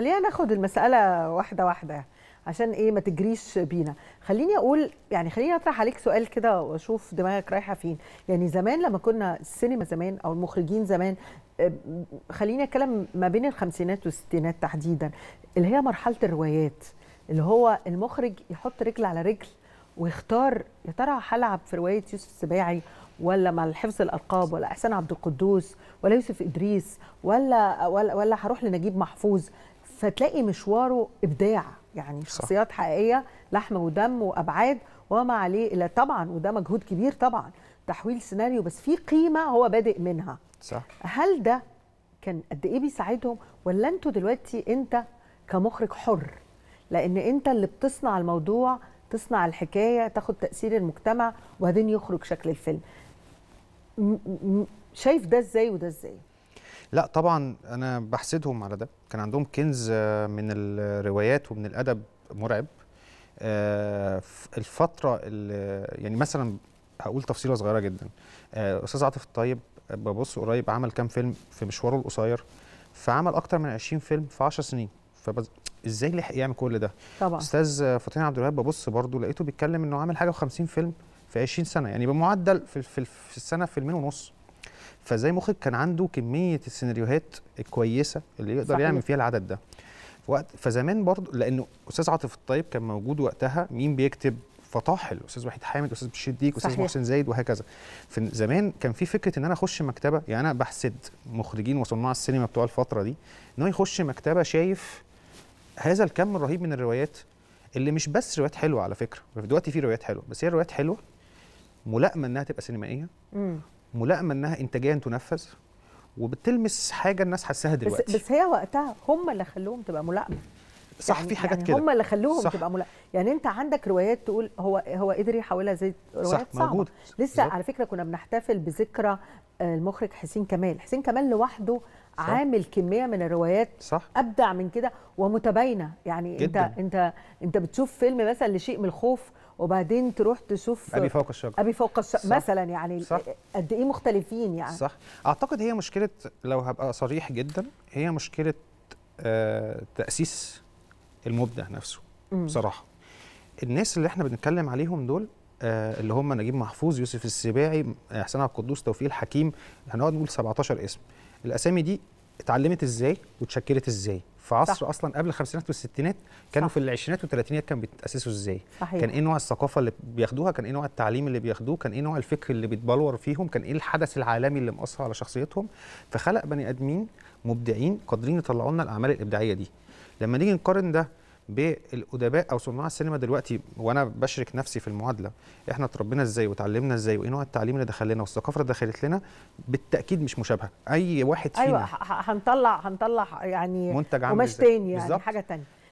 خلينا ناخد المساله واحده واحده عشان ايه ما تجريش بينا خليني اقول يعني خليني اطرح عليك سؤال كده واشوف دماغك رايحه فين يعني زمان لما كنا السينما زمان او المخرجين زمان آه، خليني اتكلم ما بين الخمسينات والستينات تحديدا اللي هي مرحله الروايات اللي هو المخرج يحط رجل على رجل ويختار يا ترى هلعب في روايه يوسف السباعي ولا مع الحفظ الالقاب ولا احسان عبد القدوس ولا يوسف ادريس ولا ولا, ولا هروح لنجيب محفوظ فتلاقي مشواره ابداع يعني شخصيات حقيقيه لحم ودم وابعاد وما عليه الا طبعا وده مجهود كبير طبعا تحويل سيناريو بس في قيمه هو بادئ منها صح هل ده كان قد ايه بيساعدهم ولا انتوا دلوقتي انت كمخرج حر لان انت اللي بتصنع الموضوع تصنع الحكايه تاخد تاثير المجتمع وبعدين يخرج شكل الفيلم شايف ده ازاي وده ازاي لا طبعا انا بحسدهم على ده كان عندهم كنز آه، من الروايات ومن الادب مرعب آه، الفتره اللي يعني مثلا هقول تفصيله صغيره جدا آه، استاذ عاطف الطيب ببص قريب عمل كام فيلم في مشواره القصير فعمل اكتر من 20 فيلم في 10 سنين فبز... ازاي لحق يعمل كل ده طبعا استاذ فاطمه عبد الوهاب ببص برضه لقيته بيتكلم انه عامل حاجه و50 فيلم في 20 سنه يعني بمعدل في, في, في السنه فيلمين ونص فازاي مخرج كان عنده كميه السيناريوهات الكويسه اللي يقدر صحيح. يعمل فيها العدد ده وقت فزمان برضه لانه استاذ عاطف الطيب كان موجود وقتها مين بيكتب فطاحل استاذ وحيد حامد استاذ بشير ديك استاذ محسن زايد وهكذا في زمان كان في فكره ان انا اخش مكتبه يعني انا بحسد مخرجين وصناع السينما بتوع الفتره دي ان هو يخش مكتبه شايف هذا الكم الرهيب من الروايات اللي مش بس روايات حلوه على فكره دلوقتي في روايات حلوه بس هي روايات حلوه ملائمه انها تبقى سينمائيه ملائمه انها انتاجيا تنفذ وبتلمس حاجه الناس حاساها دلوقتي بس, بس هي وقتها هم اللي خلوهم تبقى ملائمه صح يعني في حاجات يعني كده هم اللي خلوهم صح. تبقى ملائمه يعني انت عندك روايات تقول هو هو قدر يحولها زي روايات صح صعبه موجود. لسه بالزبط. على فكره كنا بنحتفل بذكرى آه، المخرج حسين كمال حسين كمال لوحده صح. عامل كميه من الروايات صح. ابدع من كده ومتباينه يعني جداً. انت انت انت بتشوف فيلم مثلا لشيء من الخوف وبعدين تروح تشوف ابي فوق الشجر ابي فوق الشجر مثلا يعني قد ايه مختلفين يعني صح اعتقد هي مشكله لو هبقى صريح جدا هي مشكله آه تاسيس المبدع نفسه بصراحه الناس اللي احنا بنتكلم عليهم دول آه اللي هم نجيب محفوظ يوسف السباعي احسان آه، عبد القدوس توفيق الحكيم هنقعد نقول 17 اسم الاسامي دي اتعلمت ازاي وتشكلت ازاي في عصر صح. اصلا قبل الخمسينات والستينات كانوا صح. في العشرينات والثلاثينات كانوا بيتاسسوا ازاي صحيح. كان ايه نوع الثقافه اللي بياخدوها كان ايه نوع التعليم اللي بياخدوه كان ايه نوع الفكر اللي بيتبلور فيهم كان ايه الحدث العالمي اللي مأثر على شخصيتهم فخلق بني ادمين مبدعين قادرين يطلعوا لنا الاعمال الابداعيه دي لما نيجي نقارن ده بالادباء او صناع السينما دلوقتي وانا بشرك نفسي في المعادله احنا اتربينا ازاي وتعلمنا ازاي وايه نوع التعليم اللي دخل لنا والثقافه اللي دخلت لنا بالتاكيد مش مشابهه اي واحد أيوة، فينا ايوه هنطلع هنطلع يعني منتج عامل قماش تاني يعني بالزبط. حاجه تانية